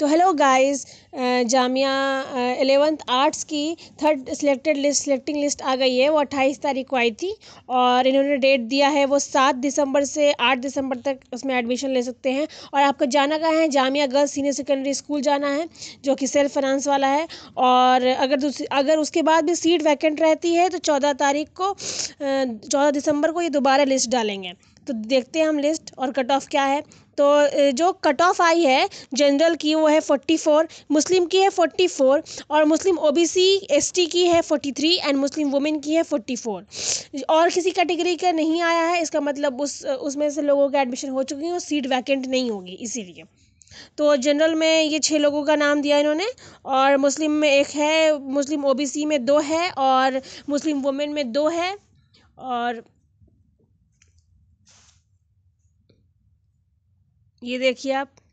तो hello guys Jamia eleventh arts की third selected list selecting list आ गई है वो अट्ठाईस तारीख को आई थी और इन्होंने डेट दिया है वो सात दिसंबर से आठ दिसंबर तक उसमें एडमिशन ले सकते हैं और आपको जाना कहाँ है Jamia girls senior secondary school जाना है जो कि सेल्फ फाइनेंस वाला है और अगर अगर उसके बाद भी सीट वैकेंट रहती है तो चौदह तारीख को चौदह दिसंबर को ये दोबारा लिस्ट डालेंगे तो देखते हैं हम लिस्ट और कट ऑफ क्या है तो जो कट ऑफ आई है जनरल की वो है फोर्टी फोर मुस्लिम की है फोर्टी फोर और Muslim O B C S T की है forty three and Muslim women की है फोर्टी फोर और किसी कैटेगरी का नहीं आया है इसका मतलब उस उसमें से लोगों का एडमिशन हो चुकी है और सीट वैकेंट नहीं होगी इसीलिए तो जनरल में ये छः लोगों का नाम दिया इन्होंने और मुस्लिम में एक है मुस्लिम ओ में दो है और मुस्लिम वुमेन में दो है और ये देखिए आप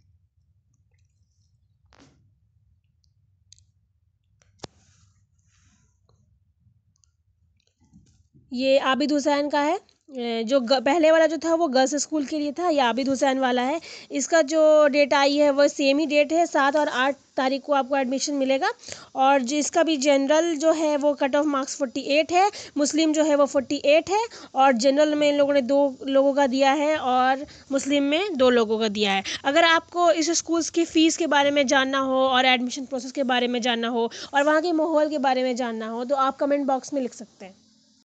ये आबिद हुसैन का है जो पहले वाला जो था वो गर्ल्स स्कूल के लिए था ये आबिद हुसैन वाला है इसका जो डेट आई है वो सेम ही डेट है सात और आठ तारीख को आपको एडमिशन मिलेगा और जो इसका भी जनरल जो है वो cut off marks forty eight है मुस्लिम जो है वो फोर्टी एट है और जनरल में इन लोगों ने दो लोगों का दिया है और मुस्लिम में दो लोगों का दिया है अगर आपको इस स्कूल की फ़ीस के बारे में जानना हो और एडमिशन प्रोसेस के बारे में जानना हो और वहाँ के माहौल के बारे में जानना हो तो आप कमेंट बॉक्स में लिख सकते हैं